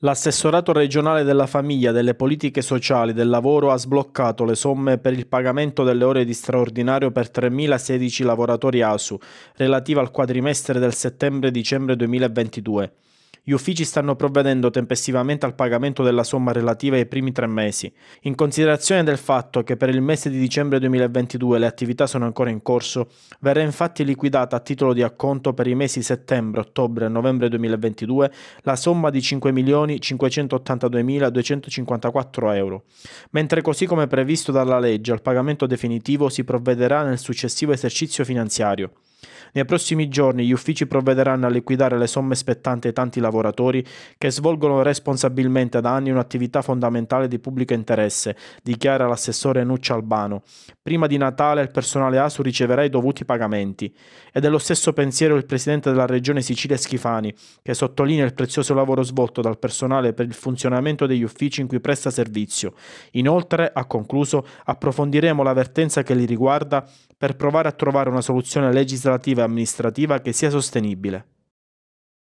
L'assessorato regionale della famiglia, delle politiche sociali, del lavoro ha sbloccato le somme per il pagamento delle ore di straordinario per 3.016 lavoratori ASU, relativa al quadrimestre del settembre-dicembre 2022. Gli uffici stanno provvedendo tempestivamente al pagamento della somma relativa ai primi tre mesi, in considerazione del fatto che per il mese di dicembre 2022 le attività sono ancora in corso, verrà infatti liquidata a titolo di acconto per i mesi settembre, ottobre e novembre 2022 la somma di 5.582.254 euro, mentre così come previsto dalla legge al pagamento definitivo si provvederà nel successivo esercizio finanziario. Nei prossimi giorni gli uffici provvederanno a liquidare le somme spettanti ai tanti lavoratori che svolgono responsabilmente da anni un'attività fondamentale di pubblico interesse, dichiara l'assessore Nuccia Albano. Prima di Natale il personale ASU riceverà i dovuti pagamenti. È dello stesso pensiero il presidente della regione Sicilia Schifani, che sottolinea il prezioso lavoro svolto dal personale per il funzionamento degli uffici in cui presta servizio. Inoltre, ha concluso, approfondiremo l'avvertenza che li riguarda per provare a trovare una soluzione legislativa operativa e amministrativa che sia sostenibile.